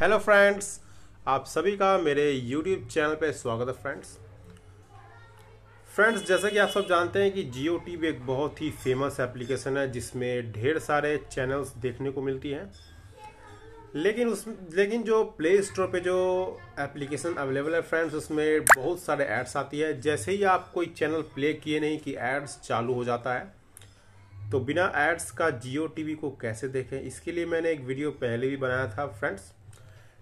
hello friends आप सभी का मेरे यूट्यूब चैनल पर स्वागत है फ्रेंड्स फ्रेंड्स जैसा कि आप सब जानते हैं कि जियो टी एक बहुत ही फेमस एप्लीकेशन है जिसमें ढेर सारे चैनल्स देखने को मिलती हैं लेकिन उस लेकिन जो प्ले स्टोर पे जो एप्लीकेशन अवेलेबल है फ्रेंड्स उसमें बहुत सारे एड्स आती है जैसे ही आप कोई चैनल प्ले किए नहीं कि एड्स चालू हो जाता है तो बिना एड्स का जियो टीवी को कैसे देखें इसके लिए मैंने एक वीडियो पहले भी बनाया था फ्रेंड्स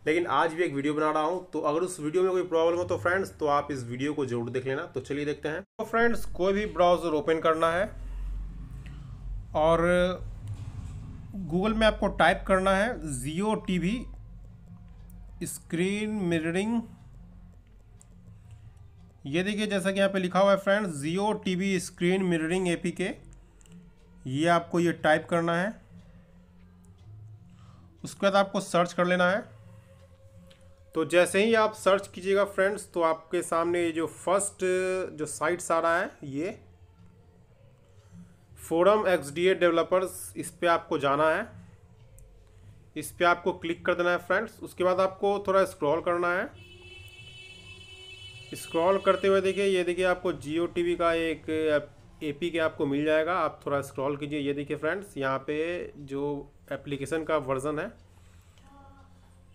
लेकिन आज भी एक वीडियो बना रहा हूँ तो अगर उस वीडियो में कोई प्रॉब्लम हो तो फ्रेंड्स तो आप इस वीडियो को जरूर देख लेना तो चलिए देखते हैं तो फ्रेंड्स कोई भी ब्राउज़र ओपन करना है और गूगल में आपको टाइप करना है Jio T V screen mirroring ये देखिए जैसा कि यहाँ पे लिखा हुआ है friends Jio T V screen mirroring A K ये आपको ये टाइप करना है उसके बाद आपको सर्च कर लेना है तो जैसे ही आप सर्च कीजिएगा फ्रेंड्स तो आपके सामने ये जो फर्स्ट जो साइट्स आ रहा है ये forum X D A developers इस पर आपको जाना है इस पर आपको क्लिक कर देना है फ्रेंड्स उसके बाद आपको थोड़ा स्क्रॉल करना है स्क्रॉल करते हुए देखिए ये देखिए आपको जियो टी का एक ए पी के आपको मिल जाएगा आप थोड़ा स्क्रॉल कीजिए ये देखिए फ्रेंड्स यहाँ पे जो एप्लीकेशन का वर्ज़न है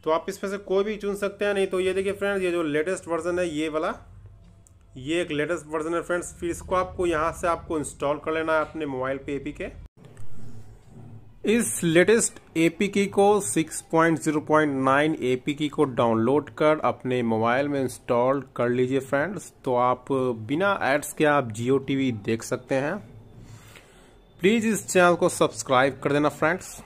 तो आप इसमें से कोई भी चुन सकते हैं नहीं तो ये देखिए फ्रेंड्स ये जो लेटेस्ट वर्जन है ये वाला ये एक लेटेस्ट वर्जन है फ्रेंड्स फिर इसको आपको यहाँ से आपको इंस्टॉल कर लेना है अपने मोबाइल पे एपी के इस लेटेस्ट एपी की को 6.0.9 एपी की को डाउनलोड कर अपने मोबाइल में इंस्टॉल कर लीजिए फ्रेंड्स तो आप बिना एड्स के आप जियो टीवी देख सकते हैं प्लीज़ इस चैनल को सब्सक्राइब कर देना फ्रेंड्स